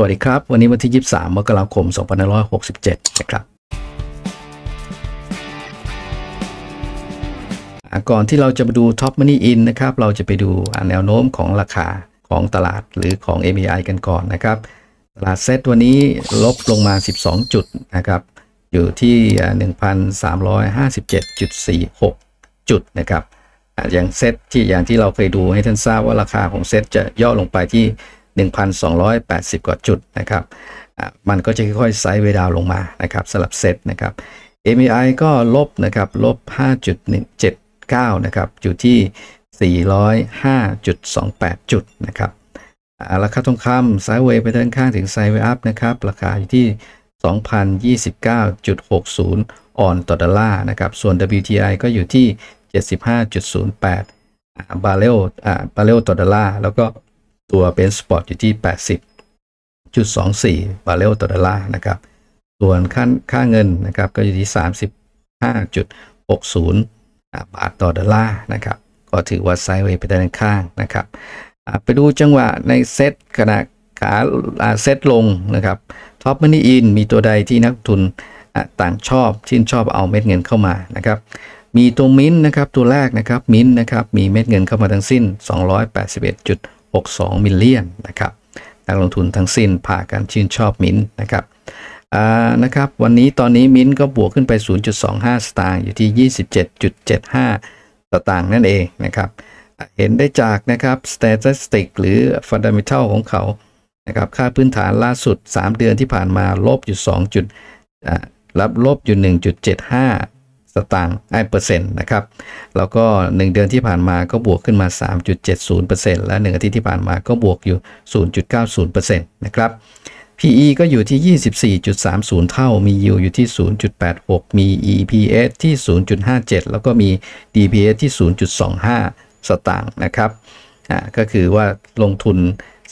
วัสดีครับ วันนี้วันที่ 23มกราคม2567 นะครับ ก่อนที่เราจะมาดู Top Money In นะครับเราจะไปดูแนวโน้มของราคาของตลาดหรือของ m อ i กันก่อนนะครับ ตลาดเซตวันนี้ลบลงมา 12 จุดนะครับอยู่ที่ 1,357.46 จุดนะครับอย่างเซตที่อย่างที่เราเคยดูให้ท่านทราบว่าราคาของเซตจะย่อลงไปที่1,280 กว่าจุดนะครับ มันก็จะค่อยๆไซด์เวดาวลงมานะครับ สลับเซตนะครับ MAI ก็ลบนะครับ ลบ5.79 นะครับ อยู่ที่ 405.28 จุดนะครับราคาทองคำไซยเวไปด้านข้างถึงไซด์เวอัพนะครับ ราคาอยู่ที่ 2,029.60ออนต่อดอลลาร์นะครับ ส่วน WTI ก็อยู่ที่ 75.08 บา์เรลบาเรลต่อดอลลาร์ แล้วก็ตัวเบนสปอร์ตอยู่ที่ 80.24 บาเรลต่อดอลลาร์นะครับส่วนค่าค่าเงินนะครับก็อยู่ที่ 35.60 บาทต่อดอลลาร์นะครับก็ถือว่าไซด์เวย์ไปด้านข้างนะครับไปดูจังหวะในเซตขณะขาเซตลงนะครับท็อปมินิอินมีตัวใดที่นักทุนต่างชอบ ชื่นชอบเอาเม็ดเงินเข้ามานะครับมีตัวมินนะครับตัวแรกนะครับมินนะครับมีเม็ดเงินเข้ามาทั้งสิ้น281.6 62มิลเลียนนะครับนักลงทุนทั้งสิ้นพากันชื่นชอบมินนะครับนะครับ วันนี้ตอนนี้มินก็บวกขึ้นไป 0.25 สตางค์อยู่ที่ 27.75สตางค์นั่นเองนะครับ เห็นได้จากนะครับ statistic หรือ fundamental ของเขานะครับค่าพื้นฐานล่าสุด 3 เดือนที่ผ่านมา ลบอยู่2จุดรับลบอยู่1.75สตางค์ไอเปอร์เซ็นต์นะครับแล้วก็ 1 เดือนที่ผ่านมาก็บวกขึ้นมา 3.70%และ1อาทิตย์ที่ผ่านมาก็บวกอยู่ 0.90%นะครับ PE ก็อยู่ที่ 24.30 เท่ามี yield อยู่ที่ 0.86 มี EPS ที่ 0.57 แล้วก็มี DPS ที่ 0.25 สตางค์นะครับอ่าก็คือว่าลงทุน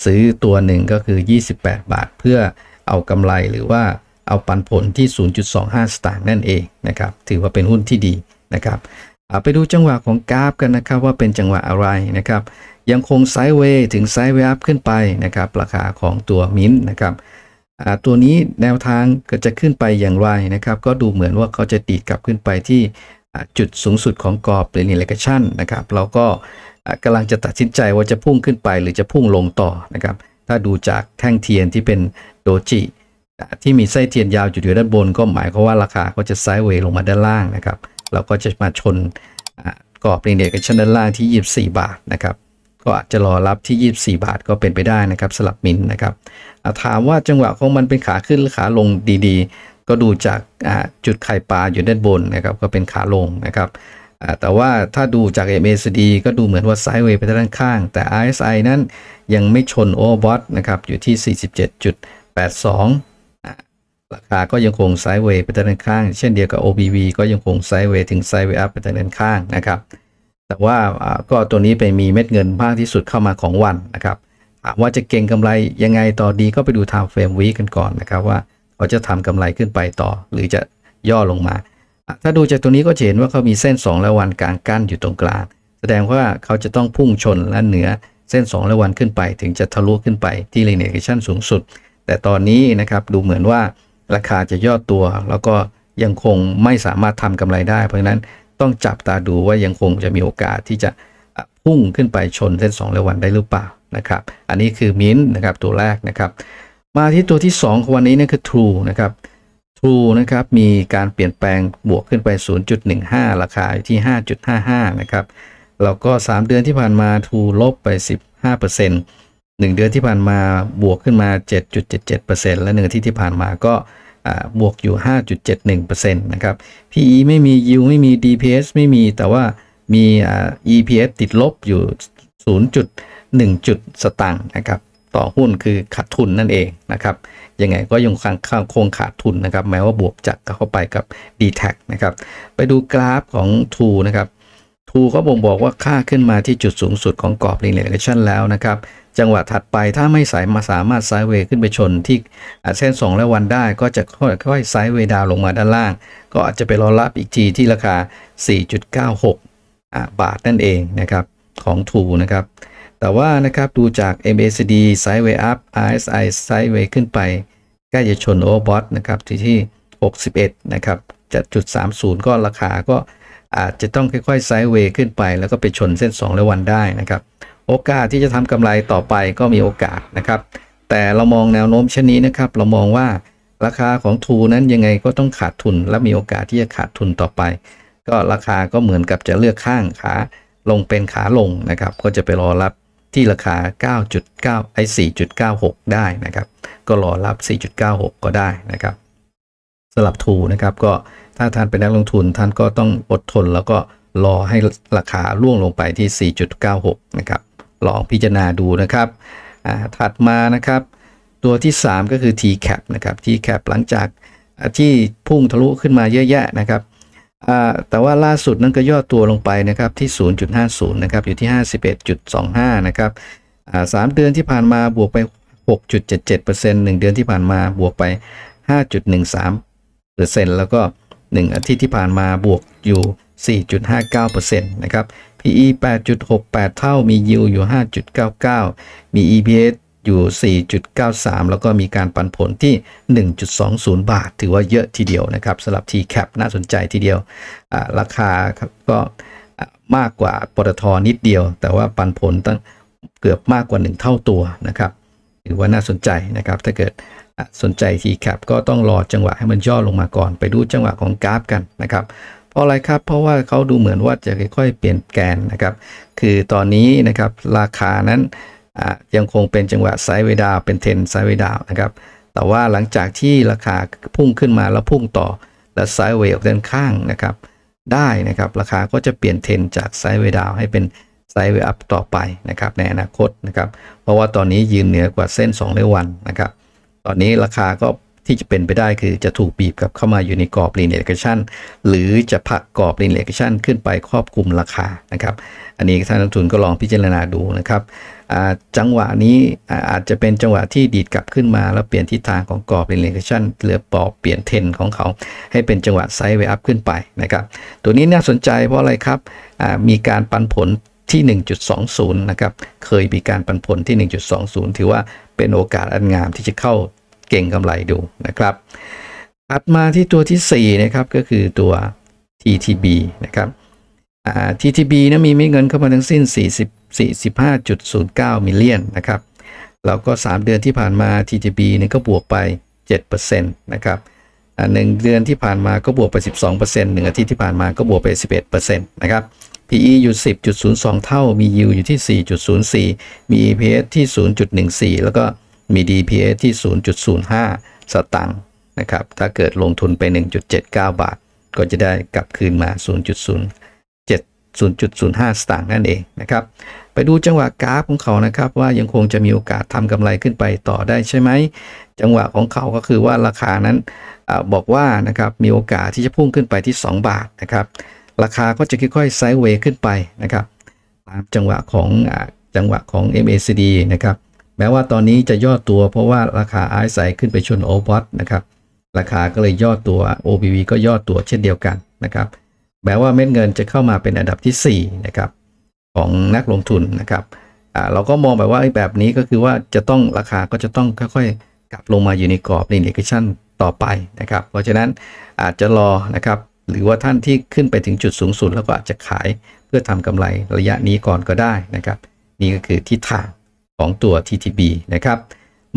ซื้อตัวหนึ่งก็คือ 28 บาทเพื่อเอากำไรหรือว่าเอาปันผลที่ 0.25 สตางค์ นั่นเองนะครับ ถือว่าเป็นหุ้นที่ดีนะครับไปดูจังหวะของกราฟกันนะครับ ว่าเป็นจังหวะอะไรนะครับ ยังคงไซด์เวย์ถึงไซด์เวย์อัพขึ้นไปนะครับ ราคาของตัวมินนะครับตัวนี้แนวทางก็จะขึ้นไปอย่างไรนะครับ ก็ดูเหมือนว่าเขาจะตีดกลับขึ้นไปที่จุดสูงสุดของกรอบหรือนีเลกชันนะครับ เราก็กำลังจะตัดสินใจว่าจะพุ่งขึ้นไป หรือจะพุ่งลงต่อนะครับ ถ้าดูจากแท่งเทียนที่เป็นโดจิที่มีไส้เทียนยาวจุดอยู่ด้านบน ก็หมายความว่าราคาก็จะไซด์เวย์ลงมาด้านล่างนะครับเราก็จะมาชนกรอบรีเนกันชั้นด้านล่างที่ 24 บาทนะครับก็อาจจะรอรับที่ 24 บาทก็เป็นไปได้นะครับสลับมินนะครับถามว่าจังหวะของมันเป็นขาขึ้นหรือขาลงดีๆ ก็ดูจากจุดไข่ปลาอยู่ด้านบนนะครับก็เป็นขาลงนะครับแต่ว่าถ้าดูจาก MACD ก็ดูเหมือนว่าไซด์เวย์ไปด้านข้าง แต่ RSI นั้นยังไม่ชนโอเวอร์บอทนะครับอยู่ที่ 47.82ราคาก็ยังคงไซด์เวย์ไปทางด้านข้าง เช่นเดียวกับ OBV ก็ยังคงไซด์เวย์ถึงไซด์เวย์อัพไปทางด้านข้างนะครับ แต่ว่าก็ตัวนี้ไปมีเม็ดเงินมากที่สุดเข้ามาของวันนะครับ ว่าจะเก่งกำไรยังไงต่อดีก็ไปดูไทม์เฟรมว w กันก่อนนะครับว่าเขาจะทำกำไรขึ้นไปต่อ หรือจะย่อลงมา ถ้าดูจากตัวนี้ก็เห็นว่าเขามีเส้น2และวันกลางกั้นอยู่ตรงกลางแสดงว่าเขาจะต้องพุ่งชนและเหนือเส้น2และวันขึ้นไปถึงจะทะลุขึ้นไปที่ l i n e เ r ชั่นสูงสุด แต่ตอนนี้นะครับดูเหมือนว่าราคาจะย่อตัว แล้วก็ยังคงไม่สามารถทำกำไรได้ เพราะฉะนั้นต้องจับตาดูว่ายังคงจะมีโอกาสที่จะพุ่งขึ้นไปชนเส้น2เงเลวันได้หรือเปล่านะครับ อันนี้คือมินนะครับตัวแรกนะครับ มาที่ตัวที่2ของวันนี้นั่นคือ True นะครับ True นะครับ มีการเปลี่ยนแปลงบวกขึ้นไป 0.15 ราคาที่ 5.55 นะครับ แล้วก็ 3 เดือนที่ผ่านมา True ลบไป 15% 1เดือนที่ผ่านมาบวกขึ้นมา 7.77%และ1ที่ที่ผ่านมาก็บวกอยู่ 5.71%นะครับ PE ไม่มี U ไม่มี DPS ไม่มีแต่ว่ามี EPS ติดลบอยู่ 0.1 จุดสตางค์นะครับต่อหุ้นคือขาดทุนนั่นเองนะครับ ยังไงก็ยังคงคงขาดทุนนะครับ แม้ว่าบวกจักเข้าไปกับ d t แทนะครับ ไปดูกราฟของ t ูนะครับภูก็บ่งบอกว่าค่าขึ้นมาที่จุดสูงสุดของกรอบ l i n เ a r r e l a t i o n แล้วนะครับ จังหวะถัดไปถ้าไม่สายมาสามารถไซด์เวย์ขึ้นไปชนที่เส้น2และวันได้ก็จะค่อยๆไซด์เวย์ดาวลงมาด้านล่าง ก็อาจจะไปรอรับอีกทีที่ราคา 4.96 บาทนั่นเองนะครับ ของทูนะครับ แต่ว่านะครับดูจาก MACD ด์เวย์อัพ RSI ซด์เวย์ขึ้นไปใกล้จะชนโอเวอร์บอทนะครับที่ที่ 61 นะครับจากจุด30 ก็ราคาก็อาจจะต้องค่อยๆไซด์เวย์ขึ้นไป แล้วก็ไปชนเส้น2และวันได้นะครับ โอกาสที่จะทำกำไรต่อไปก็มีโอกาสนะครับ แต่เรามองแนวโน้มเช่นนี้นะครับเรามองว่าราคาของทูนั้นยังไงก็ต้องขาดทุนและมีโอกาสที่จะขาดทุนต่อไป ก็ราคาก็เหมือนกับจะเลือกข้างขา ลงเป็นขาลงนะครับก็จะไปรอรับที่ราคา 9.9ไอ4.96 ได้นะครับก็รอรับ 4.96 ก็ได้นะครับสลับทูนะครับก็ถ้าท่านเป็นนักลงทุนท่านก็ต้องอดทนแล้วก็รอให้ราคาล่วงลงไปที่ 4.96 นะครับ ลองพิจารณาดูนะครับถัดมานะครับ ตัวที่ 3 ก็คือ TCAP นะครับ TCAP หลังจากที่พุ่งทะลุขึ้นมาเยอะแยะนะครับแต่ว่าล่าสุดนั้นก็ย่อตัวลงไปนะครับ ที่ 0.50 นะครับอยู่ที่ 51.25 นะครับสามเดือนที่ผ่านมาบวกไป 6.77% 1เดือนที่ผ่านมาบวกไป 5.13%แล้วก็1อาทิตย์ที่ผ่านมาบวกอยู่ 4.59%นะครับ PE 8.68 เท่า มี yield อยู่ 5.99 มี EPS อยู่ 4.93 แล้วก็มีการปันผลที่ 1.20 บาท ถือว่าเยอะทีเดียวนะครับ สำหรับ TCAP น่าสนใจทีเดียว ราคาครับก็มากกว่าปตทนิดเดียว แต่ว่าปันผลตั้งเกือบมากกว่า 1 เท่าตัวนะครับถือว่าน่าสนใจนะครับถ้าเกิดสนใจทีแคบก็ต้องรอจังหวะให้มันย่อลงมาก่อนไปดูจังหวะของกราฟกันนะครับเพราะอะไรครับ เพราะว่าเขาดูเหมือนว่าจะค่อยๆเปลี่ยนแกนนะครับ คือตอนนี้นะครับราคานั้นยังคงเป็นจังหวะไซด์เวดาวเป็นเทนไซด์เวดาวนะครับแต่ว่าหลังจากที่ราคาพุ่งขึ้นมาแล้วพุ่งต่อ และไซด์เวออกด้านข้างนะครับได้นะครับราคาก็จะเปลี่ยนเทนจากไซด์เวดาวให้เป็นไซด์เวอัพต่อไปนะครับ ในอนาคตนะครับ เพราะว่าตอนนี้ยืนเหนือกว่าเส้น2เรวันนะครับตอนนี้ราคาก็ที่จะเป็นไปได้คือจะถูกบีบกับเข้ามาอยู่ในกรอบ l ีเน a l l o c หรือจะผลักกรอบ l ีเน a l l o c ขึ้นไปครอบคลุมราคานะครับ อันนี้ท่านนักทุนก็ลองพิจารณาดูนะครับจังหวะนี้อาจจะเป็นจังหวะที่ดีดกลับขึ้นมาแล้วเปลี่ยนทิศทางของกรอบ l ีเน a l l o c เหลือปอบเปลี่ยนเทน ของเขา ให้เป็นจังหวะไซด์เวอัพขึ้นไปนะครับตัวนี้น่าสนใจเพราะอะไรครับมีการปันผลที่ 1.20 นะครับ เคยมีการปันผลที่ 1.20 ถือว่าเป็นโอกาสอันงามที่จะเข้าเก่งกำไรดูนะครับ อัดมาที่ตัวที่4นะครับก็คือตัว TTB นะครับ TTB นะมีมีเงินเข้ามาทั้งสิ้น 4 45.09มิลเลียนนะครับแล้วก็ 3 เดือนที่ผ่านมา TTB นี่ก็บวกไป 7%นะครับหนึ่งเดือนที่ผ่านมาก็บวกไป 12%หนึ่งอาทิตย์ที่ผ่านมาก็บวกไป 11%นะครับ PE อยู่ 10.02 เท่า มี Yield อยู่ที่ 4.04 มี EPS ที่ 0.14 แล้วก็มี DPS ที่ 0.05 สตังค์ นะครับ ถ้าเกิดลงทุนไป 1.79 บาท ก็จะได้กลับคืนมา 0.0 7 0.05 สตางค์นั่นเอง นะครับ ไปดูจังหวะกราฟของเขานะครับ ว่ายังคงจะมีโอกาสทำกำไรขึ้นไปต่อได้ใช่ไหม จังหวะของเขาก็คือว่าราคานั้นอบอกว่า นะครับ มีโอกาสที่จะพุ่งขึ้นไปที่ 2 บาท นะครับราคาก็จะค่อยๆไซด์เวย์ขึ้นไปนะครับตามจังหวะของจังหวะของ MACD นะครับแม้ว่าตอนนี้จะย่อตัว เพราะว่าราคาไอซ์ไซขึ้นไปชนโอวอ์นะครับ ราคาก็เลยย่อตัว OBV ก็ย่อตัวเช่นเดียวกันนะครับแม้ว่าเม็ดเงินจะเข้ามาเป็นอันดับที่ 4 นะครับ ของนักลงทุนนะครับเราก็มองแบบว่าแบบนี้ก็คือว่าจะต้องราคาก็จะต้องค่อยๆกลับลงมาอยู่ในกรอบในเ n เ i c a t i o ต่อไปนะครับ เพราะฉะนั้นอาจจะรอนะครับหรือว่าท่านที่ขึ้นไปถึงจุดสูงสุดแล้วก็อาจจะขายเพื่อทำกำไรระยะนี้ก่อนก็ได้นะครับนี่ก็คือทิศทางของตัว TTB นะครับ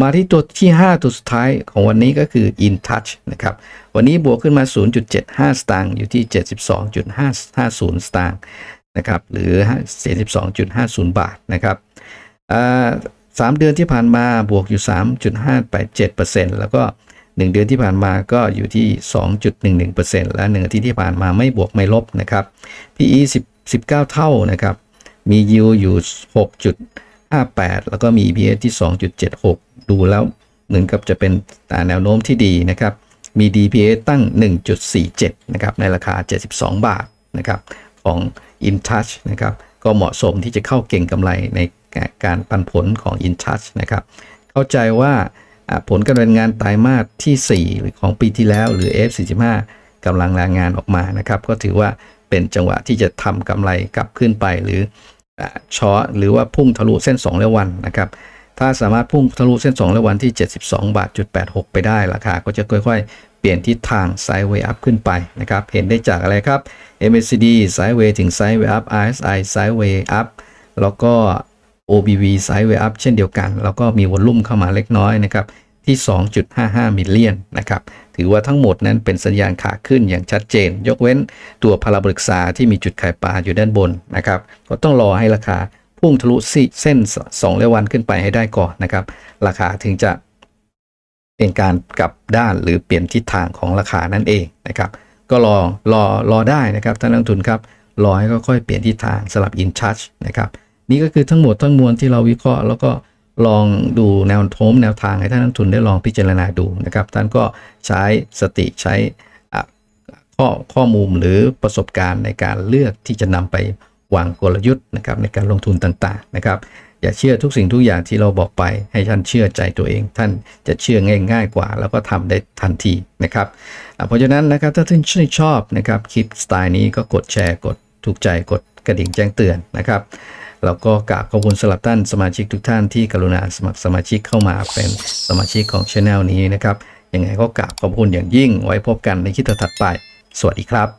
มาที่ตัวที่5ตัวสุดท้ายของวันนี้ก็คือ InTouch นะครับวันนี้บวกขึ้นมา 0.75 สตางค์ อยู่ที่ 72.550 สตางค์นะครับหรือ42.50 บาทนะครับสามเดือนที่ผ่านมาบวกอยู่ 3.587%แล้วก็1เดือนที่ผ่านมาก็อยู่ที่ 2.11%และ1อาทิตย์ที่ผ่านมาไม่บวกไม่ลบนะครับ PE 10 19 เท่านะครับ มี yield อยู่ 6.58 แล้วก็มี EPS ที่ 2.76 ดูแล้วเหมือนกับจะเป็นแนวโน้มที่ดีนะครับ มี DPS ตั้ง 1.47 นะครับ ในราคา 72 บาทนะครับของ InTouch นะครับ ก็เหมาะสมที่จะเข้าเก่งกำไรในการปันผลของ InTouch นะครับ เข้าใจว่าผลการดำเนินงานไตรมาสที่ 4 ของปีที่แล้ว หรือ F45 กำลังรายงานออกมา นะครับ ก็ถือว่าเป็นจังหวะที่จะทำกำไรกลับขึ้นไปหรือช็อตหรือว่าพุ่งทะลุเส้น2เลวันนะครับ ถ้าสามารถพุ่งทะลุเส้น2เลวันที่ 72 บาทจ86ไปได้ ราคา ก็จะค่อยๆ เปลี่ยนทิศทางไซด์เวย์อัพขึ้นไปนะครับ เห็นได้จากอะไรครับ MACD ไซด์เวย์ถึงไซด์เวย์อัพ RSI ไซด์เวย์อัพ แล้วก็ OBV Sideway Up เช่นเดียวกัน แล้วก็มีวอลลุ่มเข้ามาเล็กน้อยนะครับที่ 2.55 มิลเลียนนะครับถือว่าทั้งหมดนั้นเป็นสัญญาณขาขึ้นอย่างชัดเจน ยกเว้นตัวพาราบริกษาที่มีจุดขายปลาอยู่ด้านบนนะครับก็ต้องรอให้ราคาพุ่งทะลุเส้น 2เรวันขึ้นไปให้ได้ก่อนนะครับราคาถึงจะเป็นการกลับด้านหรือเปลี่ยนทิศทางของราคานั่นเองนะครับ ก็รอรอรอได้นะครับท่านนักทุนครับรอให้ค่อยๆเปลี่ยนทิศทางสลับอินชัชนะครับนี่ก็คือทั้งหมดทั้งมวลที่เราวิเคราะห์ แล้วก็ลองดูแนวโน้มแนวทางให้ท่านนักทุนได้ลองพิจารณาดูนะครับท่านก็ใช้สติใช้ข้อข้อมูลหรือประสบการณ์ในการเลือกที่จะนำไปวางกลยุทธ์นะครับในการลงทุนต่างๆนะครับอย่าเชื่อทุกสิ่งทุกอย่างที่เราบอกไป ให้ท่านเชื่อใจตัวเอง ท่านจะเชื่อง่ายง่ายกว่า แล้วก็ทำได้ทันทีนะครับเพราะฉะนั้นนะครับถ้าท่านชื่นชอบนะครับคลิปสไตล์นี้ก็กดแชร์กดถูกใจกดกระดิ่งแจ้งเตือนนะครับเราก็กราบขอบคุณสลับท่านสมาชิกทุกท่านที่กรุณาสมัครสมาชิกเข้ามาเป็นสมาชิกของช anel นี้นะครับยังไงก็กราบขอบคุณอย่างยิ่งไว้พบกันในคลิปถัดไป สวัสดีครับ